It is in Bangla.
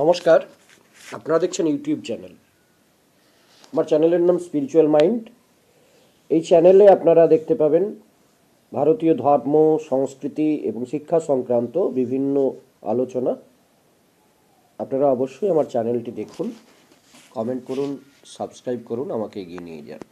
নমস্কার আপনারা দেখছেন ইউটিউব চ্যানেল আমার চ্যানেলের নাম স্পিরিচুয়াল মাইন্ড এই চ্যানেলে আপনারা দেখতে পাবেন ভারতীয় ধর্ম সংস্কৃতি এবং শিক্ষা সংক্রান্ত বিভিন্ন আলোচনা আপনারা অবশ্যই আমার চ্যানেলটি দেখুন কমেন্ট করুন সাবস্ক্রাইব করুন আমাকে এগিয়ে নিয়ে যান